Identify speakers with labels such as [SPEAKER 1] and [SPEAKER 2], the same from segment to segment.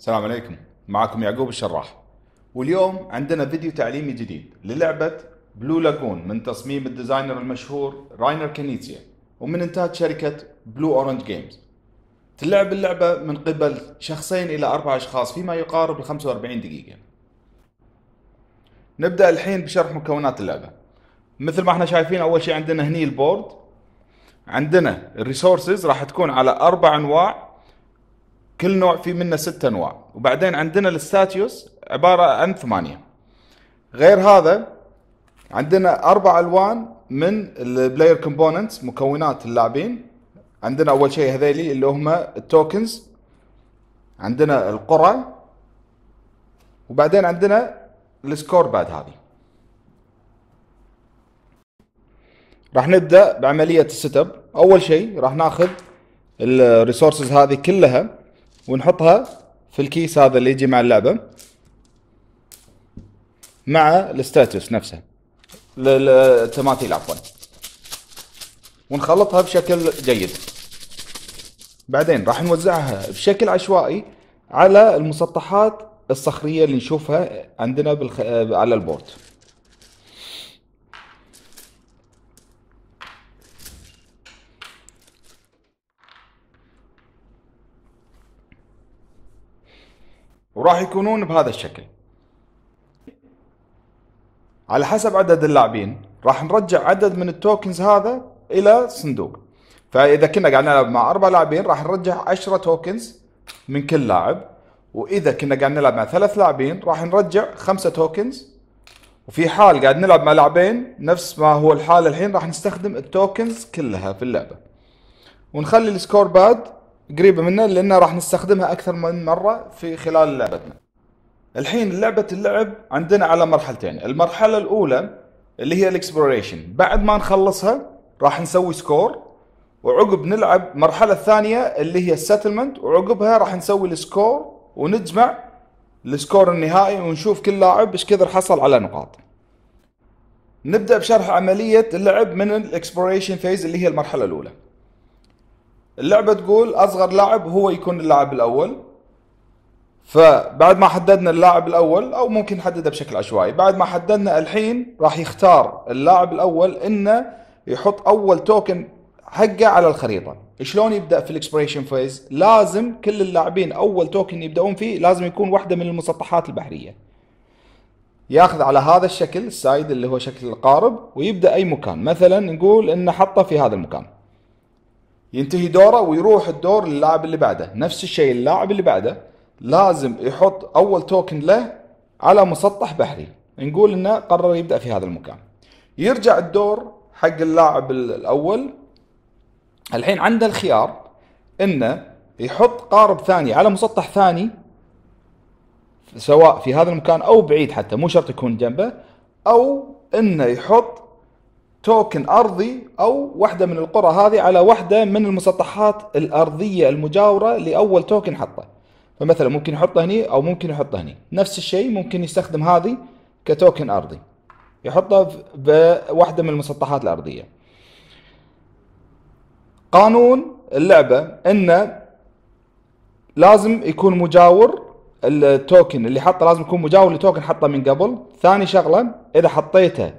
[SPEAKER 1] السلام عليكم معكم يعقوب الشراح واليوم عندنا فيديو تعليمي جديد للعبة بلو لاجون من تصميم الديزاينر المشهور راينر كنيتسيا ومن إنتاج شركة بلو أورنج جيمز تلعب اللعبة من قبل شخصين إلى أربع أشخاص فيما يقارب ال 45 دقيقة نبدأ الحين بشرح مكونات اللعبة مثل ما احنا شايفين أول شيء عندنا هني البورد عندنا الريسورسز راح تكون على أربع أنواع كل نوع في منه ست انواع وبعدين عندنا الستاتيوس عباره عن ثمانيه غير هذا عندنا اربع الوان من البلاير كومبوننتس مكونات اللاعبين عندنا اول شيء هذيلي اللي هم التوكنز عندنا القرى وبعدين عندنا السكور بعد هذه راح نبدا بعمليه السيت اب اول شيء راح ناخذ الريسورسز هذه كلها ونحطها في الكيس هذا اللي يجي مع اللعبه مع الستاتس نفسه التماثيل عفوا ونخلطها بشكل جيد بعدين راح نوزعها بشكل عشوائي على المسطحات الصخريه اللي نشوفها عندنا بالخ... على البورد وراح يكونون بهذا الشكل على حسب عدد اللاعبين راح نرجع عدد من التوكنز هذا الى صندوق فاذا كنا قاعدين نلعب مع اربع لاعبين راح نرجع 10 توكنز من كل لاعب واذا كنا قاعدين نلعب مع ثلاث لاعبين راح نرجع خمسة توكنز وفي حال قاعد نلعب مع لاعبين نفس ما هو الحال الحين راح نستخدم التوكنز كلها في اللعبه ونخلي السكور باد قريبه منه لان راح نستخدمها اكثر من مره في خلال لعبتنا الحين لعبه اللعب عندنا على مرحلتين المرحله الاولى اللي هي الاكسبلوريشن بعد ما نخلصها راح نسوي سكور وعقب نلعب المرحله الثانيه اللي هي السيتلمنت وعقبها راح نسوي السكور ونجمع السكور النهائي ونشوف كل لاعب ايش كثر حصل على نقاط نبدا بشرح عمليه اللعب من الاكسبلوريشن فيز اللي هي المرحله الاولى اللعبه تقول اصغر لاعب هو يكون اللاعب الاول فبعد ما حددنا اللاعب الاول او ممكن نحدده بشكل عشوائي بعد ما حددنا الحين راح يختار اللاعب الاول انه يحط اول توكن حقه على الخريطه شلون يبدا في الاكسبريشن فيز لازم كل اللاعبين اول توكن يبداون فيه لازم يكون واحده من المسطحات البحريه ياخذ على هذا الشكل السايد اللي هو شكل القارب ويبدا اي مكان مثلا نقول انه حطه في هذا المكان ينتهي دوره ويروح الدور للاعب اللي بعده نفس الشيء اللاعب اللي بعده لازم يحط اول توكن له على مسطح بحري نقول انه قرر يبدا في هذا المكان يرجع الدور حق اللاعب الاول الحين عنده الخيار انه يحط قارب ثاني على مسطح ثاني سواء في هذا المكان او بعيد حتى مو شرط يكون جنبه او انه يحط توكن ارضي او واحده من القرى هذه على واحده من المسطحات الارضيه المجاوره لاول توكن حطه فمثلا ممكن يحطه هني او ممكن يحطه هني نفس الشيء ممكن يستخدم هذه كتوكن ارضي يحطه بواحده من المسطحات الارضيه قانون اللعبه انه لازم يكون مجاور التوكن اللي حطه لازم يكون مجاور لتوكن حطه من قبل ثاني شغله اذا حطيته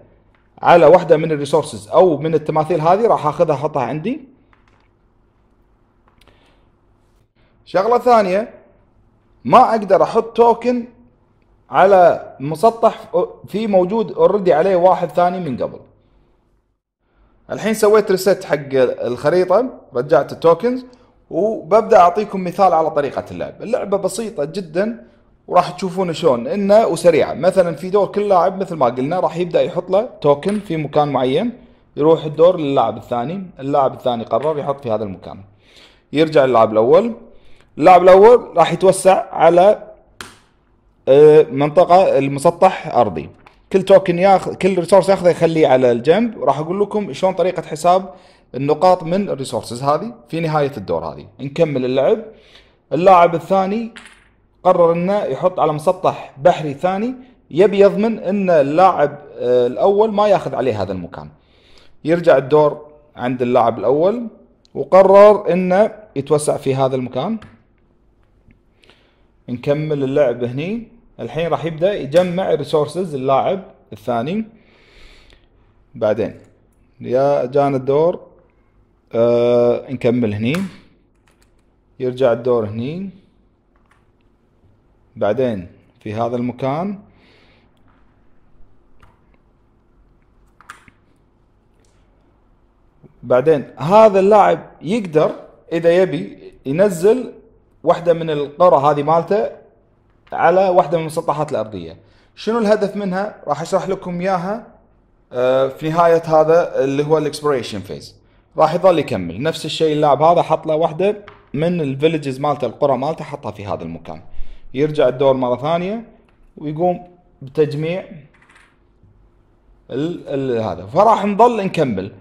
[SPEAKER 1] على واحده من الريسورسز او من التماثيل هذه راح اخذها احطها عندي شغله ثانيه ما اقدر احط توكن على مسطح في موجود اوريدي عليه واحد ثاني من قبل الحين سويت ريست حق الخريطه رجعت التوكنز وببدا اعطيكم مثال على طريقه اللعب اللعبه بسيطه جدا وراح تشوفون شلون انه وسريعه مثلا في دور كل لاعب مثل ما قلنا راح يبدا يحط له توكن في مكان معين يروح الدور للاعب الثاني اللاعب الثاني قرر يحط في هذا المكان يرجع اللاعب الاول اللاعب الاول راح يتوسع على آه، منطقه المسطح ارضي كل توكن ياخذ كل ريسورس ياخذه يخليه على الجنب وراح اقول لكم شلون طريقه حساب النقاط من الريسورسز هذه في نهايه الدور هذه نكمل اللعب اللاعب الثاني قرر انه يحط على مسطح بحري ثاني يبي يضمن ان اللاعب آه، الاول ما ياخذ عليه هذا المكان يرجع الدور عند اللاعب الاول وقرر انه يتوسع في هذا المكان نكمل اللعب هني الحين راح يبدا يجمع ريسورسز اللاعب الثاني بعدين يا جانا الدور آه نكمل هني يرجع الدور هني بعدين في هذا المكان بعدين هذا اللاعب يقدر اذا يبي ينزل واحده من القرى هذه مالته على واحده من المسطحات الارضيه شنو الهدف منها راح اشرح لكم اياها آه، في نهايه هذا اللي هو الاكسبريشن فيز راح يظل يكمل نفس الشيء اللاعب هذا حط له واحده من الفيلجز مالته القرى مالته حطها في هذا المكان يرجع الدور مرة ثانية ويقوم بتجميع الـ الـ هذا فراح نظل نكمل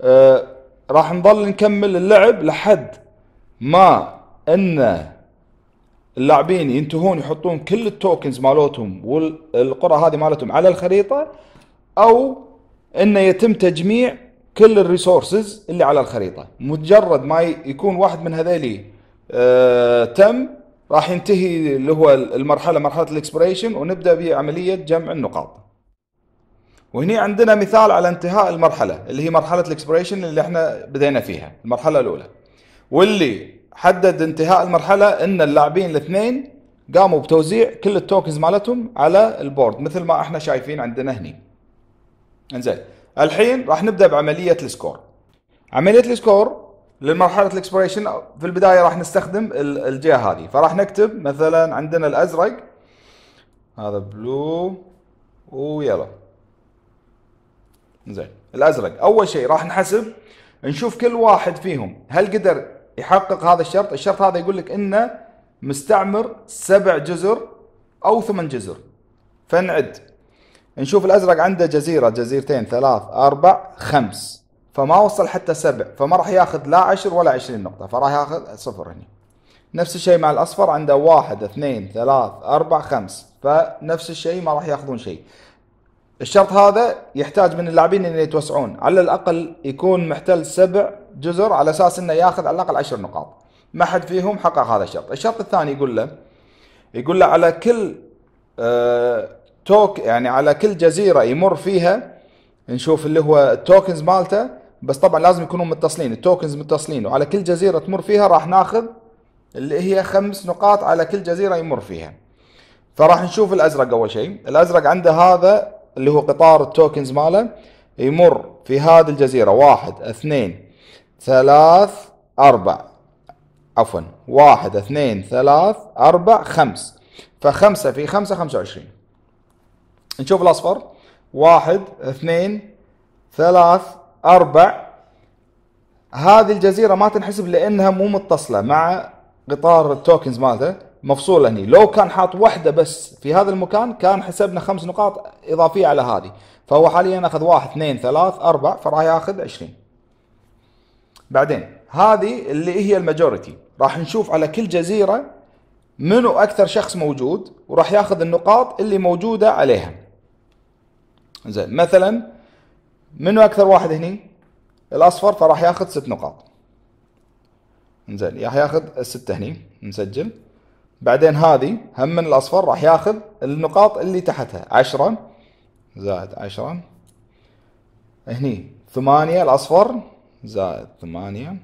[SPEAKER 1] آه راح نظل نكمل اللعب لحد ما ان اللاعبين ينتهون يحطون كل التوكنز مالتهم والقرى هذه مالتهم على الخريطه او انه يتم تجميع كل الريسورسز اللي على الخريطه مجرد ما يكون واحد من هذيلي آه تم راح ينتهي اللي هو المرحله مرحله الاكسبريشن ونبدا بعمليه جمع النقاط وهني عندنا مثال على انتهاء المرحله اللي هي مرحله الاكسبريشن اللي احنا بدينا فيها المرحله الاولى واللي حدد انتهاء المرحله ان اللاعبين الاثنين قاموا بتوزيع كل التوكنز مالتهم على البورد مثل ما احنا شايفين عندنا هني انزين الحين راح نبدا بعمليه السكور عمليه السكور لمرحله الاكسبريشن في البدايه راح نستخدم الجهه هذه فراح نكتب مثلا عندنا الازرق هذا بلو ويلا زين الازرق اول شيء راح نحسب نشوف كل واحد فيهم هل قدر يحقق هذا الشرط الشرط هذا يقول لك انه مستعمر سبع جزر او ثمان جزر فنعد نشوف الازرق عنده جزيره جزيرتين ثلاث اربع خمس فما وصل حتى سبع فما راح ياخذ لا عشر ولا عشرين نقطة فراح ياخذ صفر هنا نفس الشيء مع الأصفر عنده واحد اثنين ثلاث أربع خمس فنفس الشيء ما راح ياخذون شيء الشرط هذا يحتاج من اللاعبين ان يتوسعون على الاقل يكون محتل سبع جزر على اساس انه ياخذ على الاقل عشر نقاط ما حد فيهم حقق هذا الشرط الشرط الثاني يقول له يقول له على كل آه، توك يعني على كل جزيره يمر فيها نشوف اللي هو التوكنز مالته بس طبعا لازم يكونوا متصلين التوكنز متصلين وعلى كل جزيره تمر فيها راح ناخذ اللي هي خمس نقاط على كل جزيره يمر فيها فراح نشوف الازرق اول شيء الازرق عنده هذا اللي هو قطار التوكنز ماله يمر في هذه الجزيره واحد اثنين ثلاث اربع عفوا واحد اثنين ثلاث اربع خمس فخمسة في خمسة خمسة وعشرين نشوف الأصفر واحد اثنين ثلاث أربع هذه الجزيرة ما تنحسب لأنها مو متصلة مع قطار التوكنز مالته مفصولة هني لو كان حاط واحدة بس في هذا المكان كان حسبنا خمس نقاط إضافية على هذه فهو حاليا أخذ واحد اثنين ثلاث أربع فراح ياخذ عشرين بعدين هذه اللي هي الماجوريتي راح نشوف على كل جزيرة منو أكثر شخص موجود وراح ياخذ النقاط اللي موجودة عليها زين مثلا منو اكثر واحد هني الاصفر فراح ياخذ ست نقاط انزين راح ياخذ السته هني نسجل بعدين هذه هم من الاصفر راح ياخذ النقاط اللي تحتها 10 زائد 10 هني 8 الاصفر زائد 8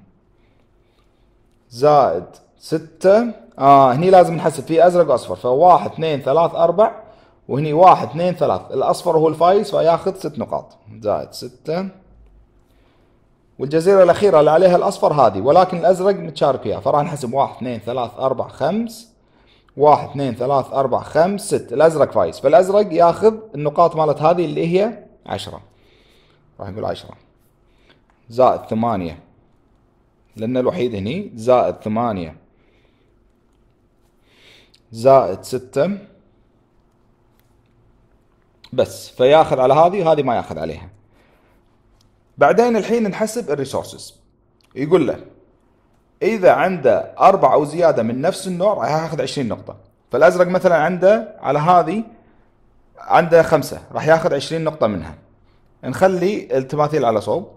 [SPEAKER 1] زائد 6 اه هني لازم نحسب في ازرق واصفر ف 1 2 3 4 وهني واحد اثنين ثلاث الأصفر هو الفايز فياخذ ست نقاط زائد ستة والجزيرة الأخيرة اللي عليها الأصفر هذه ولكن الأزرق متشارك فيها فراح نحسب واحد اثنين ثلاث أربع خمس واحد اثنين ثلاث أربع خمس ست الأزرق فايز فالأزرق ياخذ النقاط مالت هذه اللي هي عشرة راح نقول عشرة زائد ثمانية لأن الوحيد هني زائد ثمانية زائد ستة بس فياخذ على هذه هذه ما ياخذ عليها بعدين الحين نحسب الريسورسز يقول له اذا عنده اربع او زياده من نفس النوع راح ياخذ 20 نقطه فالازرق مثلا عنده على هذه عنده خمسه راح ياخذ 20 نقطه منها نخلي التماثيل على صوب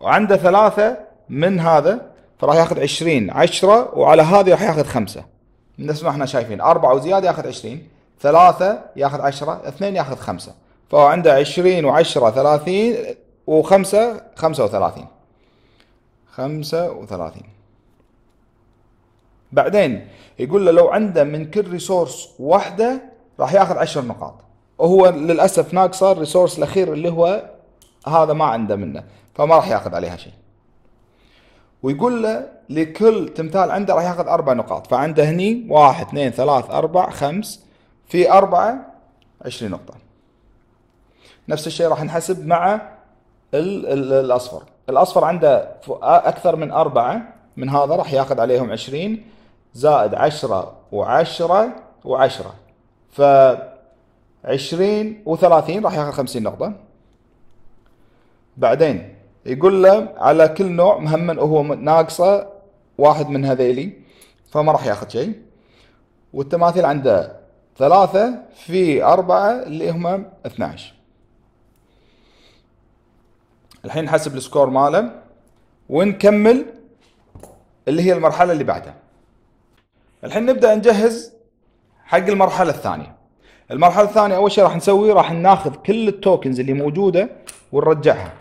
[SPEAKER 1] وعنده ثلاثه من هذا فراح ياخذ 20 10 وعلى هذه راح ياخذ خمسه نفس ما احنا شايفين اربعه وزياده ياخذ 20 ثلاثة ياخذ عشرة اثنين ياخذ خمسة فهو عنده عشرين وعشرة ثلاثين وخمسة خمسة وثلاثين خمسة وثلاثين بعدين يقول له لو عنده من كل ريسورس واحدة راح ياخذ عشر نقاط وهو للأسف ناقصه الريسورس الأخير اللي هو هذا ما عنده منه فما راح ياخذ عليها شيء ويقول له لكل تمثال عنده راح ياخذ اربع نقاط فعنده هني واحد اثنين ثلاث اربع خمس في 4 20 نقطة. نفس الشيء راح نحسب مع الـ الـ الأصفر. الأصفر عنده أكثر من 4 من هذا راح ياخذ عليهم 20 زائد 10 و10 و10 ف 20 و30 راح ياخذ 50 نقطة. بعدين يقول له على كل نوع مهمن وهو ناقصه واحد من هذيلي فما راح ياخذ شيء. والتماثيل عنده ثلاثة في أربعة اللي هم 12 الحين نحسب السكور ماله ونكمل اللي هي المرحلة اللي بعدها الحين نبدأ نجهز حق المرحلة الثانية المرحلة الثانية أول شيء راح نسوي راح ناخذ كل التوكنز اللي موجودة ونرجعها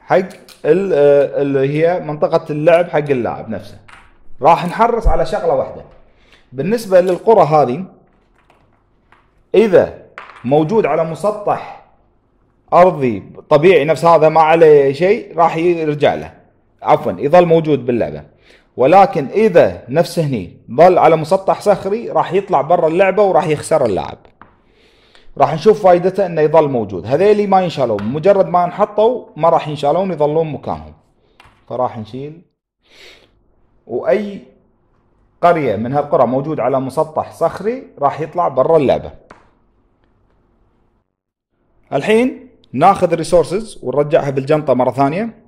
[SPEAKER 1] حق اللي هي منطقة اللعب حق اللاعب نفسه راح نحرص على شغلة واحدة بالنسبة للقرى هذه إذا موجود على مسطح أرضي طبيعي نفس هذا ما عليه شيء راح يرجع له عفوا يظل موجود باللعبة ولكن إذا نفس هني ظل على مسطح صخري راح يطلع برا اللعبة وراح يخسر اللاعب راح نشوف فائدته انه يظل موجود هذيلي ما ينشالون مجرد ما انحطوا ما راح ينشالون يظلون مكانهم فراح نشيل واي قرية من هالقرى موجود على مسطح صخري راح يطلع برا اللعبة الحين ناخذ الريسورسز ونرجعها بالجنطة مرة ثانية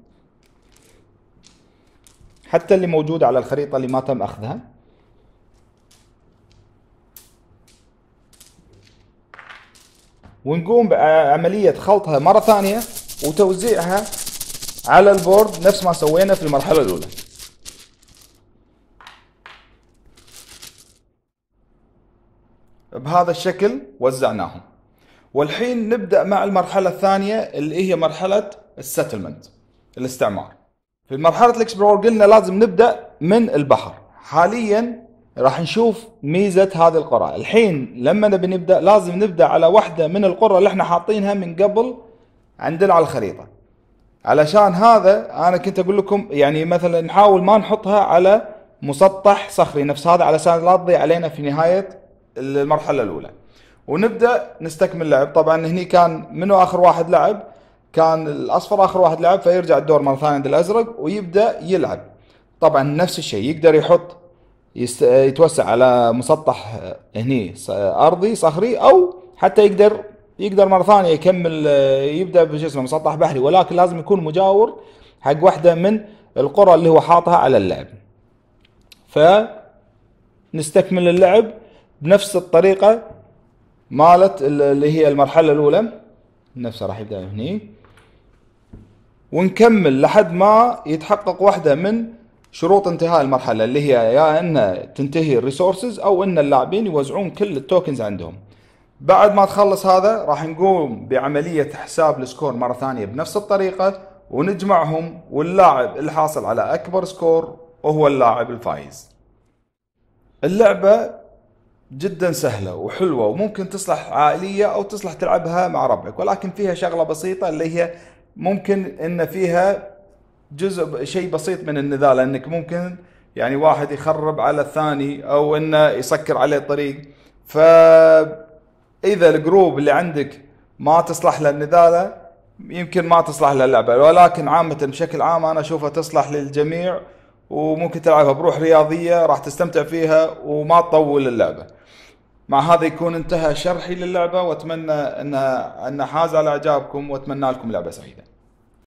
[SPEAKER 1] حتى اللي موجود على الخريطة اللي ما تم أخذها ونقوم بعملية خلطها مرة ثانية وتوزيعها على البورد نفس ما سوينا في المرحلة الأولى بهذا الشكل وزعناهم والحين نبدا مع المرحله الثانيه اللي هي مرحله السيتلمنت الاستعمار في مرحله الاكسبلور قلنا لازم نبدا من البحر حاليا راح نشوف ميزه هذه القرى الحين لما نبي نبدا لازم نبدا على واحده من القرى اللي احنا حاطينها من قبل عندنا على الخريطه علشان هذا انا كنت اقول لكم يعني مثلا نحاول ما نحطها على مسطح صخري نفس هذا علشان لا تضيع علينا في نهايه المرحله الاولى ونبدا نستكمل لعب طبعا هني كان منو اخر واحد لعب كان الاصفر اخر واحد لعب فيرجع الدور مره ثانيه عند الازرق ويبدا يلعب طبعا نفس الشيء يقدر يحط يست... يتوسع على مسطح آه، هني ارضي صخري او حتى يقدر يقدر مره ثانيه يكمل آه، يبدا بشو اسمه مسطح بحري ولكن لازم يكون مجاور حق واحده من القرى اللي هو حاطها على اللعب فنستكمل اللعب بنفس الطريقة مالت اللي هي المرحلة الأولى نفسه راح يبدأ هني ونكمل لحد ما يتحقق واحدة من شروط انتهاء المرحلة اللي هي يا أن تنتهي الريسورسز أو أن اللاعبين يوزعون كل التوكنز عندهم بعد ما تخلص هذا راح نقوم بعملية حساب السكور مرة ثانية بنفس الطريقة ونجمعهم واللاعب الحاصل على أكبر سكور وهو اللاعب الفايز اللعبة جدا سهلة وحلوة وممكن تصلح عائلية أو تصلح تلعبها مع ربعك ولكن فيها شغلة بسيطة اللي هي ممكن أن فيها جزء شيء بسيط من النذالة أنك ممكن يعني واحد يخرب على الثاني أو أنه يسكر عليه الطريق فإذا الجروب اللي عندك ما تصلح للنذالة يمكن ما تصلح للعبة ولكن عامة بشكل عام أنا أشوفها تصلح للجميع وممكن تلعبها بروح رياضية راح تستمتع فيها وما تطول اللعبة مع هذا يكون انتهى شرحي للعبه واتمنى انها ان حاز على اعجابكم واتمنى لكم لعبه سعيده